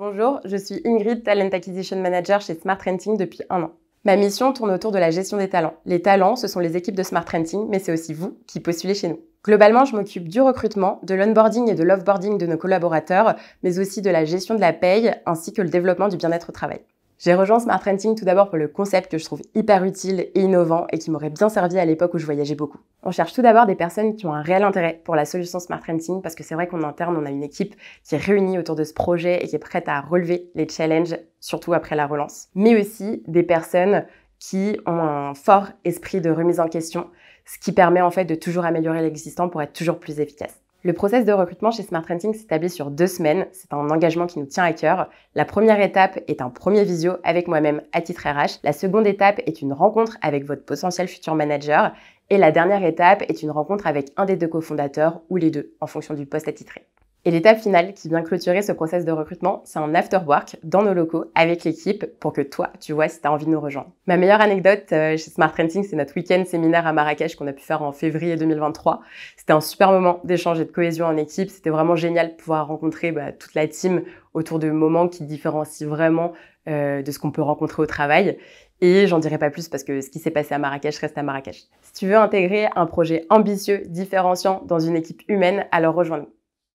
Bonjour, je suis Ingrid, Talent Acquisition Manager chez Smart Renting depuis un an. Ma mission tourne autour de la gestion des talents. Les talents, ce sont les équipes de Smart Renting, mais c'est aussi vous qui postulez chez nous. Globalement, je m'occupe du recrutement, de l'onboarding et de l'offboarding de nos collaborateurs, mais aussi de la gestion de la paye ainsi que le développement du bien-être au travail. J'ai rejoint Smart Renting tout d'abord pour le concept que je trouve hyper utile et innovant et qui m'aurait bien servi à l'époque où je voyageais beaucoup. On cherche tout d'abord des personnes qui ont un réel intérêt pour la solution Smart Renting parce que c'est vrai qu'en interne, on a une équipe qui est réunie autour de ce projet et qui est prête à relever les challenges, surtout après la relance. Mais aussi des personnes qui ont un fort esprit de remise en question, ce qui permet en fait de toujours améliorer l'existant pour être toujours plus efficace. Le process de recrutement chez Smart Renting s'établit sur deux semaines. C'est un engagement qui nous tient à cœur. La première étape est un premier visio avec moi-même à titre RH. La seconde étape est une rencontre avec votre potentiel futur manager. Et la dernière étape est une rencontre avec un des deux cofondateurs ou les deux en fonction du poste attitré. Et l'étape finale qui vient clôturer ce process de recrutement, c'est un after work dans nos locaux avec l'équipe pour que toi, tu vois si tu as envie de nous rejoindre. Ma meilleure anecdote euh, chez Smart Training, c'est notre week-end séminaire à Marrakech qu'on a pu faire en février 2023. C'était un super moment d'échange et de cohésion en équipe. C'était vraiment génial de pouvoir rencontrer bah, toute la team autour de moments qui différencient vraiment euh, de ce qu'on peut rencontrer au travail. Et j'en dirai pas plus parce que ce qui s'est passé à Marrakech reste à Marrakech. Si tu veux intégrer un projet ambitieux, différenciant dans une équipe humaine, alors rejoins-nous.